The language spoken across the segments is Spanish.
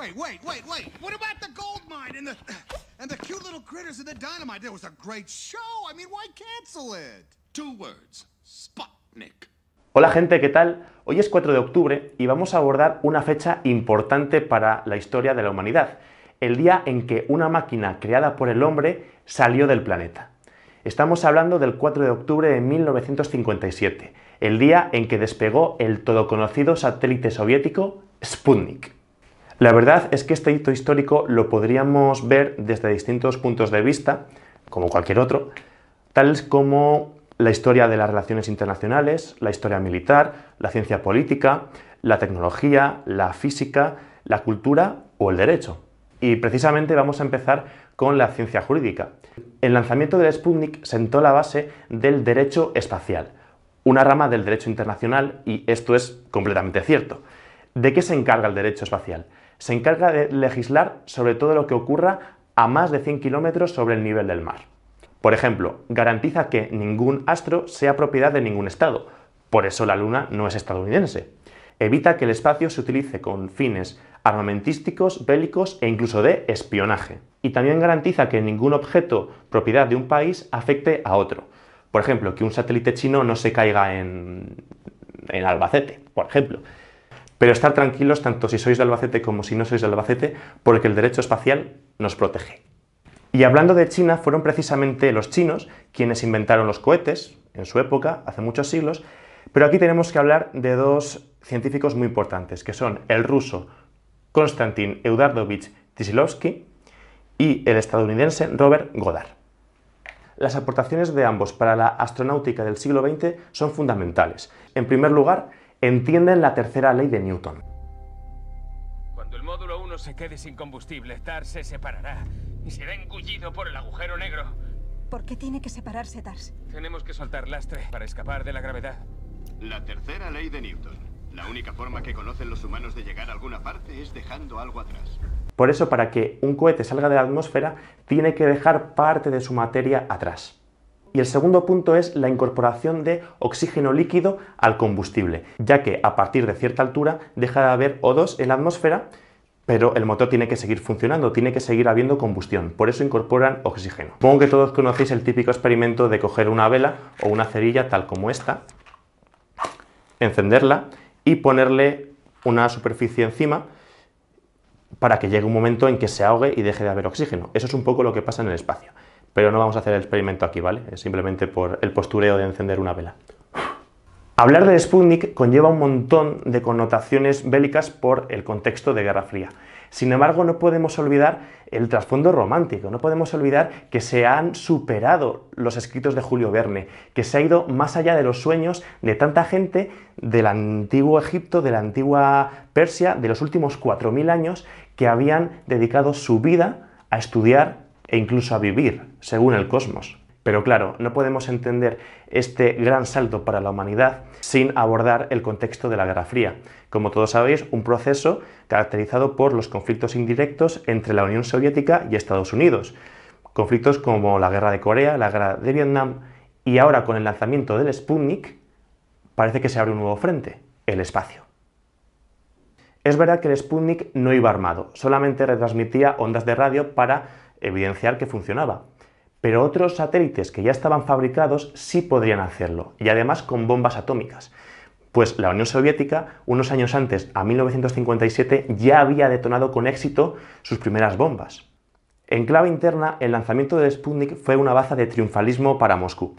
Wait, wait, wait, wait. What about the gold and the cute little critters the dynamite? was a great show. I mean, why cancel it? Two words. Sputnik. Hola gente, ¿qué tal? Hoy es 4 de octubre y vamos a abordar una fecha importante para la historia de la humanidad, el día en que una máquina creada por el hombre salió del planeta. Estamos hablando del 4 de octubre de 1957, el día en que despegó el todoconocido satélite soviético Sputnik. La verdad es que este hito histórico lo podríamos ver desde distintos puntos de vista, como cualquier otro, tales como la historia de las relaciones internacionales, la historia militar, la ciencia política, la tecnología, la física, la cultura o el derecho. Y precisamente vamos a empezar con la ciencia jurídica. El lanzamiento del Sputnik sentó la base del derecho espacial, una rama del derecho internacional, y esto es completamente cierto. ¿De qué se encarga el derecho espacial? se encarga de legislar sobre todo lo que ocurra a más de 100 kilómetros sobre el nivel del mar. Por ejemplo, garantiza que ningún astro sea propiedad de ningún Estado, por eso la Luna no es estadounidense. Evita que el espacio se utilice con fines armamentísticos, bélicos e incluso de espionaje. Y también garantiza que ningún objeto propiedad de un país afecte a otro. Por ejemplo, que un satélite chino no se caiga en, en Albacete, por ejemplo. Pero estar tranquilos tanto si sois de Albacete como si no sois de Albacete, porque el derecho espacial nos protege. Y hablando de China, fueron precisamente los chinos quienes inventaron los cohetes, en su época, hace muchos siglos, pero aquí tenemos que hablar de dos científicos muy importantes, que son el ruso Konstantin Eudardovich Tisilovsky y el estadounidense Robert Goddard. Las aportaciones de ambos para la astronáutica del siglo XX son fundamentales. En primer lugar, entienden la tercera ley de Newton. Cuando el módulo 1 se quede sin combustible, Tars se separará y será engullido por el agujero negro. ¿Por qué tiene que separarse TARS? Tenemos que soltar lastre para escapar de la gravedad. La tercera ley de Newton. La única forma que conocen los humanos de llegar a alguna parte es dejando algo atrás. Por eso, para que un cohete salga de la atmósfera, tiene que dejar parte de su materia atrás. Y el segundo punto es la incorporación de oxígeno líquido al combustible, ya que a partir de cierta altura deja de haber O2 en la atmósfera, pero el motor tiene que seguir funcionando, tiene que seguir habiendo combustión, por eso incorporan oxígeno. Supongo que todos conocéis el típico experimento de coger una vela o una cerilla tal como esta, encenderla y ponerle una superficie encima para que llegue un momento en que se ahogue y deje de haber oxígeno. Eso es un poco lo que pasa en el espacio pero no vamos a hacer el experimento aquí, ¿vale? Es simplemente por el postureo de encender una vela. Hablar de Sputnik conlleva un montón de connotaciones bélicas por el contexto de Guerra Fría. Sin embargo, no podemos olvidar el trasfondo romántico, no podemos olvidar que se han superado los escritos de Julio Verne, que se ha ido más allá de los sueños de tanta gente del antiguo Egipto, de la antigua Persia, de los últimos 4.000 años, que habían dedicado su vida a estudiar e incluso a vivir, según el cosmos. Pero claro, no podemos entender este gran salto para la humanidad sin abordar el contexto de la Guerra Fría. Como todos sabéis, un proceso caracterizado por los conflictos indirectos entre la Unión Soviética y Estados Unidos. Conflictos como la Guerra de Corea, la Guerra de Vietnam y ahora con el lanzamiento del Sputnik parece que se abre un nuevo frente, el espacio. Es verdad que el Sputnik no iba armado, solamente retransmitía ondas de radio para evidenciar que funcionaba. Pero otros satélites que ya estaban fabricados sí podrían hacerlo, y además con bombas atómicas. Pues la Unión Soviética, unos años antes, a 1957, ya había detonado con éxito sus primeras bombas. En clave interna, el lanzamiento de Sputnik fue una baza de triunfalismo para Moscú.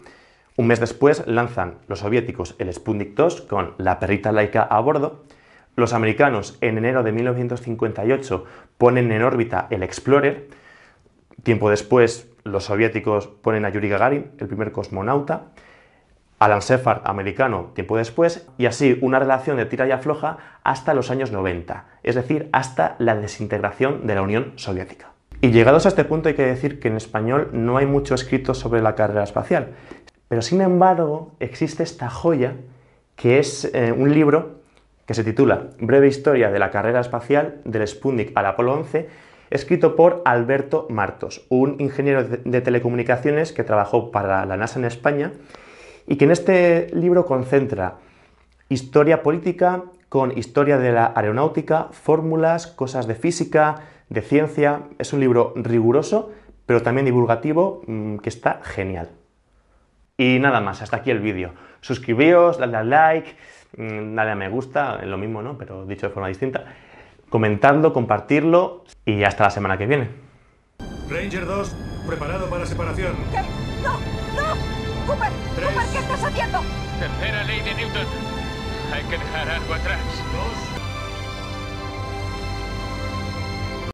Un mes después lanzan los soviéticos el Sputnik 2 con la perrita laica a bordo, los americanos en enero de 1958 ponen en órbita el Explorer, Tiempo después, los soviéticos ponen a Yuri Gagarin, el primer cosmonauta, Alan Shepard, americano, tiempo después, y así una relación de tira y afloja hasta los años 90, es decir, hasta la desintegración de la Unión Soviética. Y llegados a este punto hay que decir que en español no hay mucho escrito sobre la carrera espacial, pero sin embargo existe esta joya que es eh, un libro que se titula Breve Historia de la Carrera Espacial del Sputnik al Apolo 11, escrito por Alberto Martos, un ingeniero de telecomunicaciones que trabajó para la NASA en España y que en este libro concentra historia política con historia de la aeronáutica, fórmulas, cosas de física, de ciencia. Es un libro riguroso, pero también divulgativo, mm, que está genial. Y nada más, hasta aquí el vídeo. Suscribíos, dadle a like, mm, dale a me gusta, lo mismo, ¿no? Pero dicho de forma distinta comentarlo, compartirlo y hasta la semana que viene. Ranger 2, preparado para separación. ¡No! ¡No! Cooper, Cooper, ¿qué estás haciendo? Tercera ley de Newton. Hay que dejar algo atrás. Dos.